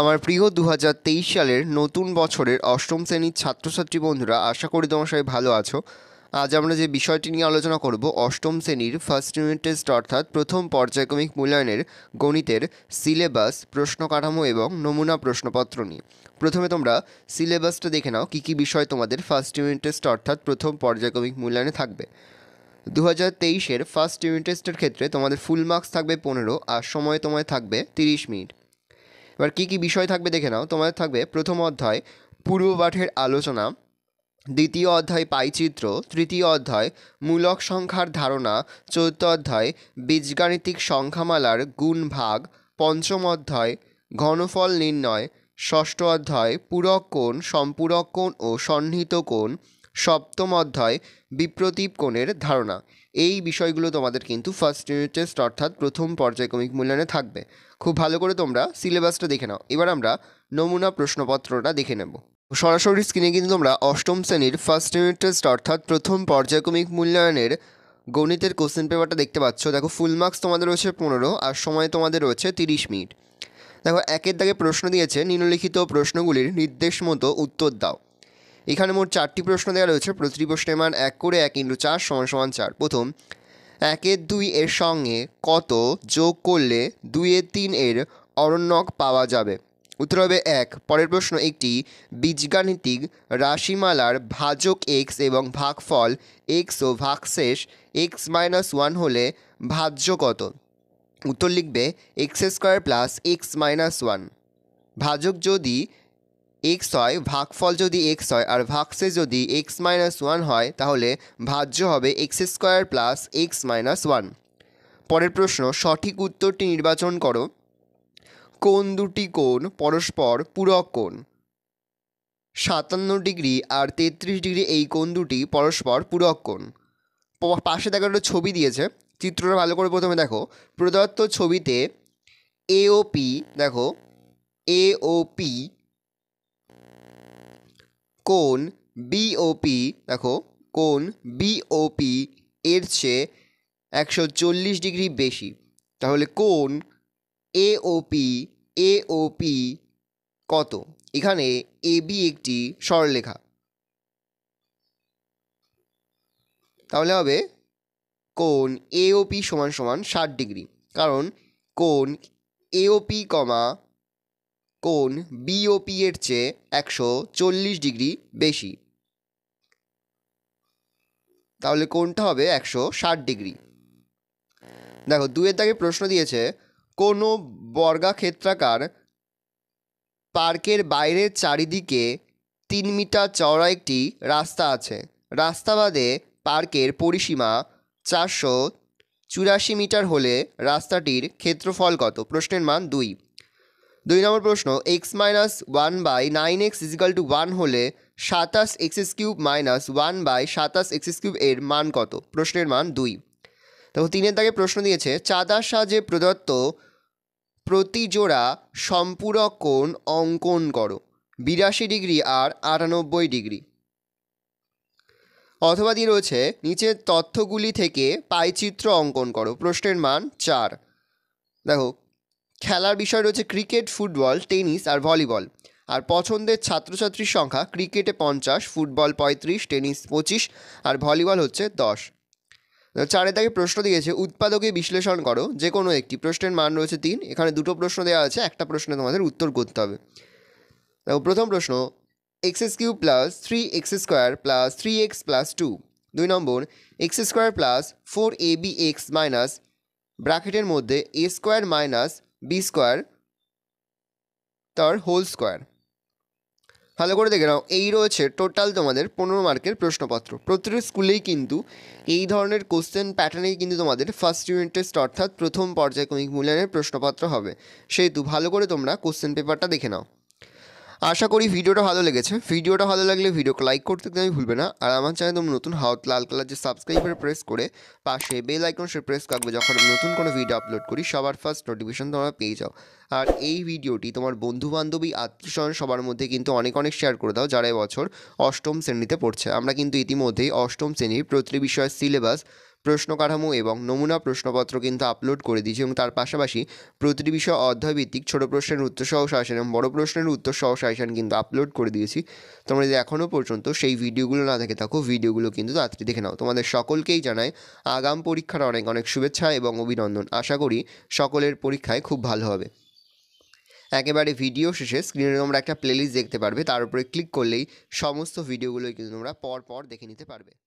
আমার প্রিয় দু সালের নতুন বছরের অষ্টম শ্রেণীর ছাত্রছাত্রী বন্ধুরা আশা করি তোমার সবাই ভালো আছো আজ আমরা যে বিষয়টি নিয়ে আলোচনা করব অষ্টম শ্রেণীর ফার্স্ট ইউনিট টেস্ট অর্থাৎ প্রথম পর্যায়ক্রমিক মূল্যায়নের গণিতের সিলেবাস প্রশ্ন কাঠামো এবং নমুনা প্রশ্নপত্র নিয়ে প্রথমে তোমরা সিলেবাসটা দেখে নাও কী কী বিষয় তোমাদের ফার্স্ট ইউনিট টেস্ট অর্থাৎ প্রথম পর্যায়ক্রমিক মূল্যায়নে থাকবে দু হাজার তেইশের ফার্স্ট ইউনিট টেস্টের ক্ষেত্রে তোমাদের ফুল মার্কস থাকবে পনেরো আর সময় তোমায় থাকবে তিরিশ মিনিট এবার কী কী বিষয় থাকবে দেখে নাও তোমাদের থাকবে প্রথম অধ্যায় পূর্বপাঠের আলোচনা দ্বিতীয় অধ্যায় পাইচিত্র তৃতীয় অধ্যায় মূলক সংখ্যার ধারণা চতুর্থ অধ্যায় বীজগাণিতিক সংখ্যামালার গুণ ভাগ পঞ্চম অধ্যায় ঘনফল নির্ণয় ষষ্ঠ অধ্যায় পূরক কোণ সম্পূরক কোণ ও সন্নিহিত কোণ সপ্তম অধ্যায় বিপ্রতীপ কোণের ধারণা এই বিষয়গুলো তোমাদের কিন্তু ফার্স্ট ইউনিট টেস্ট অর্থাৎ প্রথম পর্যায়ক্রমিক মূল্যায়নে থাকবে খুব ভালো করে তোমরা সিলেবাসটা দেখে নাও এবার আমরা নমুনা প্রশ্নপত্রটা দেখে নেব সরাসরি স্ক্রিনে কিন্তু তোমরা অষ্টম শ্রেণীর ফার্স্ট ইউনিট টেস্ট অর্থাৎ প্রথম পর্যায়ক্রমিক মূল্যায়নের গণিতের কোশ্চেন পেপারটা দেখতে পাচ্ছ দেখো ফুল মার্কস তোমাদের রয়েছে পনেরো আর সময় তোমাদের রয়েছে তিরিশ মিনিট দেখো একের দাগে প্রশ্ন দিয়েছে নিম্নলিখিত প্রশ্নগুলির নির্দেশ মতো উত্তর দাও এখানে মোট চারটি প্রশ্ন দেওয়া রয়েছে প্রতিটি প্রশ্নের মান এক করে এক ইন্টু চার সমান সমান চার প্রথম একের দুই এর সঙ্গে কত যোগ করলে দুইয়ের তিন এর অরণ্যক পাওয়া যাবে উত্তর হবে এক পরের প্রশ্ন একটি বীজগাণিতিক রাশিমালার ভাজক এক্স এবং ভাগফল এক্স ও ভাগশেষ এক্স মাইনাস ওয়ান হলে ভাজ্য কত উত্তর লিখবে x square plus x minus one ভাজক যদি এক্স হয় ভাগফল যদি এক্স হয় আর ভাগসে যদি এক্স মাইনাস ওয়ান হয় তাহলে ভাজ্য হবে x square plus x minus one পরের প্রশ্ন সঠিক উত্তরটি নির্বাচন করো কোন দুটি কোণ পরস্পর পূরক কোণ সাতান্ন ডিগ্রি আর তেত্রিশ ডিগ্রি এই কোণ দুটি পরস্পর পূরক কোণ পাশে দেখা একটা ছবি দিয়েছে চিত্রটা ভালো করে প্রথমে দেখো প্রদত্ত ছবিতে এওপি দেখো এওপি কোন বিওপি দেখো কোন বিওপি এর চেয়ে একশো চল্লিশ ডিগ্রি বেশি তাহলে কোন এওপি এওপি কত এখানে এবি একটি স্বরলেখা তাহলে হবে কোন এওপি সমান সমান ষাট ডিগ্রি কারণ কোন এওপি কমা কোণ বিওপি এর চেয়ে একশো চল্লিশ ডিগ্রি বেশি তাহলে কোণটা হবে একশো ষাট ডিগ্রি দেখো দুয়ের দাগে প্রশ্ন দিয়েছে কোনো বর্গাক্ষেত্রাকার পার্কের বাইরের চারিদিকে তিন মিটার চওড়া একটি রাস্তা আছে রাস্তা বাদে পার্কের পরিসীমা চারশো চুরাশি মিটার হলে রাস্তাটির ক্ষেত্রফল কত প্রশ্নের মান দুই দুই নম্বর প্রশ্ন x minus one by nine x equal to one হলে সাতাশ x's cube minus one by সাতাশ এক্সিস কিউব এর মান কত প্রশ্নের মান দুই তখন তিনের দাগে প্রশ্ন দিয়েছে চাঁদার সাজে প্রদত্ত প্রতিজোড়া সম্পূরক কোণ অঙ্কন করো বিরাশি ডিগ্রি আর আটানব্বই ডিগ্রি অথবা দিয়ে রয়েছে নিচের তথ্যগুলি থেকে পাইচিত্র অঙ্কন করো প্রশ্নের মান চার দেখো খেলার বিষয় রয়েছে ক্রিকেট ফুটবল টেনিস আর ভলিবল আর পছন্দের ছাত্রছাত্রীর সংখ্যা ক্রিকেটে পঞ্চাশ ফুটবল পঁয়ত্রিশ টেনিস পঁচিশ আর ভলিবল হচ্ছে দশ চারে তাকে প্রশ্ন দিয়েছে উৎপাদকে বিশ্লেষণ করো যে কোনো একটি প্রশ্নের মান রয়েছে তিন এখানে দুটো প্রশ্ন দেওয়া আছে একটা প্রশ্নে তোমাদের উত্তর করতে হবে দেখো প্রথম প্রশ্ন x s q plus three x square plus three x plus two দুই নম্বর x square plus four a b x minus ব্র্যাকেটের মধ্যে a square minus b square তার হোল স্কোয়ার ভালো করে দেখে নাও এই রয়েছে টোটাল তোমাদের পনেরো মার্কের প্রশ্নপত্র প্রত্যেক স্কুলেই কিন্তু এই ধরনের কোশ্চেন প্যাটার্নেই কিন্তু তোমাদের ফার্স্ট ইউনিট টেস্ট অর্থাৎ প্রথম পর্যায়ক্রমিক মূল্যায়নের প্রশ্নপত্র হবে সেহেতু ভালো করে তোমরা কোশ্চেন পেপারটা দেখে নাও আশা করি ভিডিওটা ভালো লেগেছে ভিডিওটা ভালো লাগলে ভিডিওকে লাইক করতে একদমই ভুলবে না আর আমার চ্যানেল তোমার নতুন হাউত লাল কালার যে সাবস্ক্রাইবার প্রেস করে পাশে বেল আইকন সে প্রেস থাকবে যখন নতুন কোনো ভিডিও আপলোড করি সবার ফার্স্ট নোটিফিকেশন তোমরা পেয়ে যাও আর এই ভিডিওটি তোমার বন্ধু বান্ধবী আত্মীয়স্বজন সবার মধ্যে কিন্তু অনেক অনেক শেয়ার করে দাও যারা এবছর অষ্টম শ্রেণীতে পড়ছে আমরা কিন্তু ইতিমধ্যেই অষ্টম শ্রেণীর প্রতিটি বিষয়ের সিলেবাস প্রশ্ন কাঠামো এবং নমুনা প্রশ্নপত্র কিন্তু আপলোড করে দিয়েছি এবং তার পাশাপাশি প্রতিটি বিষয় অধ্যায়ভিত্তিক ছোট প্রশ্নের উত্তর সহ সাজেশন এবং বড় প্রশ্নের উত্তর সহ সাজেশন কিন্তু আপলোড করে দিয়েছি তোমরা যদি এখনও পর্যন্ত সেই ভিডিওগুলো না দেখে থাকো ভিডিওগুলো কিন্তু তাড়াতাড়ি দেখে নাও তোমাদের সকলকেই জানাই আগাম পরীক্ষার অনেক অনেক শুভেচ্ছা এবং অভিনন্দন আশা করি সকলের পরীক্ষায় খুব ভালো হবে একেবারে ভিডিও শেষে স্ক্রিনে তোমরা একটা প্লেলিস্ট দেখতে পারবে তার উপরে ক্লিক করলেই সমস্ত ভিডিওগুলোই কিন্তু তোমরা পর পর দেখে নিতে পারবে